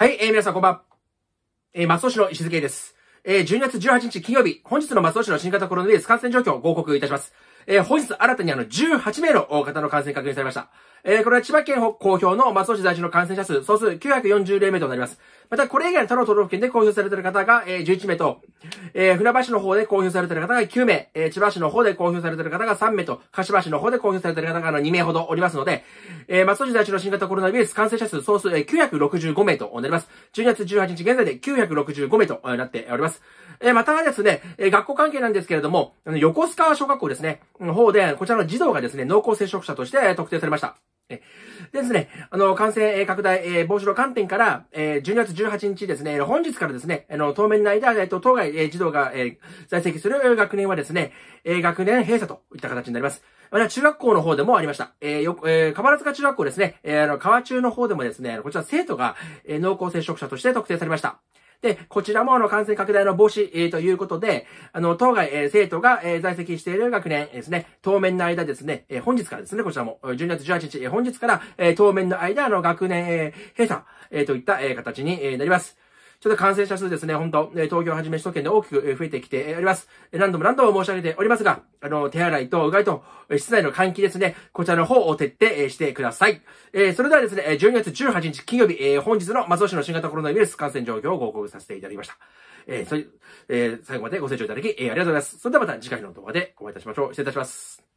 はい、えー、皆さんこんばん。えー、松尾市の石津です。えー、12月18日金曜日、本日の松尾市の新型コロナウイルス感染状況をご報告いたします。えー、本日新たにあの、18名の方の感染確認されました。えー、これは千葉県公表の松戸市在住の感染者数、総数940例目となります。また、これ以外の他の都道府県で公表されている方が、えー、11名と、えー、船橋の方で公表されている方が9名、えー、千葉市の方で公表されている方が3名と、柏市の方で公表されている方が2名ほどおりますので、えー、松戸市在住の新型コロナウイルス感染者数、総数、えー、965名となります。12月18日現在で965名となっております。えー、またですね、えー、学校関係なんですけれども、横須賀小学校ですね、方で、こちらの児童がですね、濃厚接触者として特定されました。えですね、あの、感染拡大、防止の観点から、え12月18日ですね、本日からですね、あの、当面の間、えっと、当該、児童が、在籍する学年はですね、え学年閉鎖といった形になります。また、中学校の方でもありました。えー、よ、えー、河原塚中学校ですね、えー、あの、川中の方でもですね、こちら生徒が、えー、濃厚接触者として特定されました。で、こちらもあの感染拡大の防止、えー、ということで、あの、当該、えー、生徒が、えー、在籍している学年ですね、当面の間ですね、えー、本日からですね、こちらも、12月18日、えー、本日から、えー、当面の間、あの、学年、えー、閉鎖、えー、といった、えー、形に、えー、なります。ちょっと感染者数ですね、本当、え東京をはじめ首都圏で大きく増えてきております。何度も何度も申し上げておりますが、あの、手洗いとうがいと、室内の換気ですね、こちらの方を徹底してください。えそれではですね、12月18日金曜日、え本日の松尾市の新型コロナウイルス感染状況をご報告させていただきました。えー、それ、えー、最後までご清聴いただき、えー、ありがとうございます。それではまた次回の動画でお会いいたしましょう。失礼いたします。